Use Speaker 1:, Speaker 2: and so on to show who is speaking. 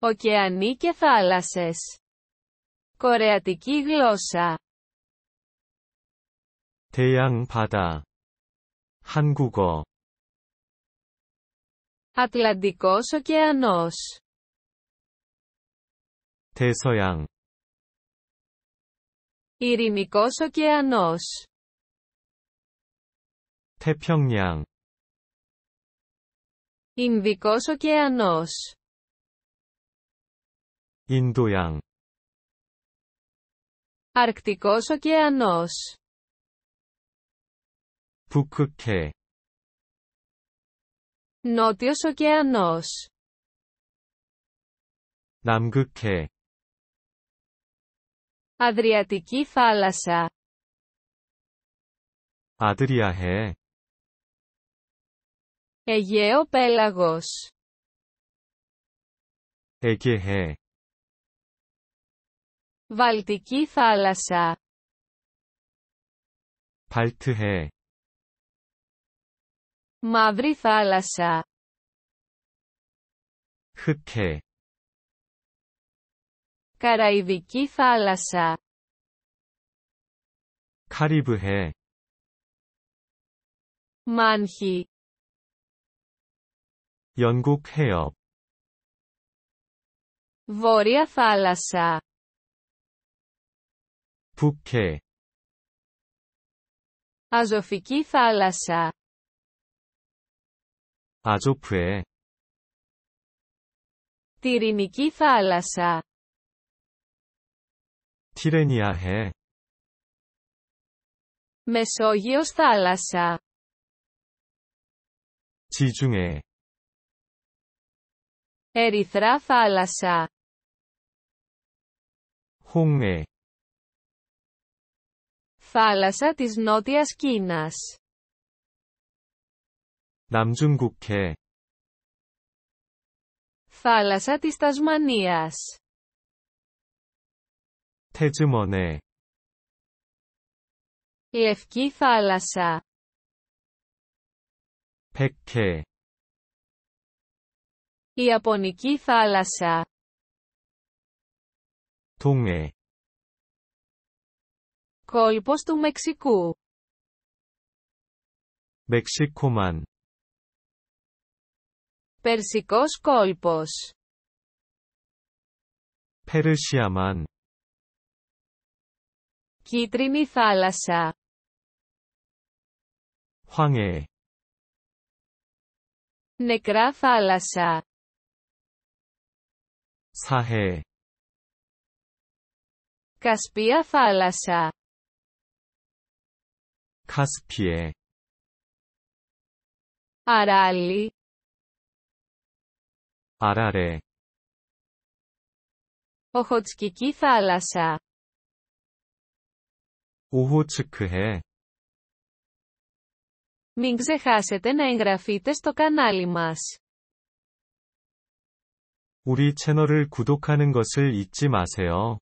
Speaker 1: Οκεανοί και θάλασσες. Κορεατική γλώσσα.
Speaker 2: 대양 바다. 한국어.
Speaker 1: Ατλαντικός ωκεανός.
Speaker 2: 대서양.
Speaker 1: Ειρηνικός ωκεανός.
Speaker 2: 태평양.
Speaker 1: Ινδικός ωκεανός.
Speaker 2: Ινδο양
Speaker 1: Αρκτικός ωκεανός
Speaker 2: 북극해
Speaker 1: Νότιος ωκεανός
Speaker 2: 남극해
Speaker 1: Αδριατική θάλασσα
Speaker 2: Αδριαχέ.
Speaker 1: Αιγαίο πέλαγος
Speaker 2: Αιγαίο
Speaker 1: Βαλτική θάλασσα.
Speaker 2: 발트해.
Speaker 1: Μαύρη θάλασσα.
Speaker 2: 흑해.
Speaker 1: Καραϊβική θάλασσα.
Speaker 2: 카리브해.
Speaker 1: Μάνχη.
Speaker 2: 영국 해협.
Speaker 1: βόρεια θάλασσα. 북해 Αζωφική θάλασσα
Speaker 2: Αζοφέ,
Speaker 1: Τυρινική θάλασσα
Speaker 2: 티레니아해
Speaker 1: Μεσόγειος θάλασσα
Speaker 2: 지중해
Speaker 1: Ερυθρά θάλασσα 홍해 θάλασσα της Νότιας Κίνας.
Speaker 2: 남중국해
Speaker 1: θάλασσα της Τασμανίας.
Speaker 2: 태즈먼해
Speaker 1: Λευκή θάλασσα.
Speaker 2: 백해
Speaker 1: Ιαπωνική θάλασσα. 동해 Κόλπος του Μεξικού.
Speaker 2: Μεξικομάν.
Speaker 1: Περσικός κόλπος.
Speaker 2: Περσιαμάν.
Speaker 1: Κίτρινη θάλασσα. 황해. Νεκρά θάλασσα.
Speaker 2: Σαχέ.
Speaker 1: Κασπία θάλασσα.
Speaker 2: 카스피해
Speaker 1: Arali Arare Οχοτσκική θάλασσα
Speaker 2: Οχοτσκικέ
Speaker 1: Μην ξεχάσετε να εγγραφείτε στο κανάλι μας.
Speaker 2: 우리 채널을 구독하는 것을 잊지 마세요.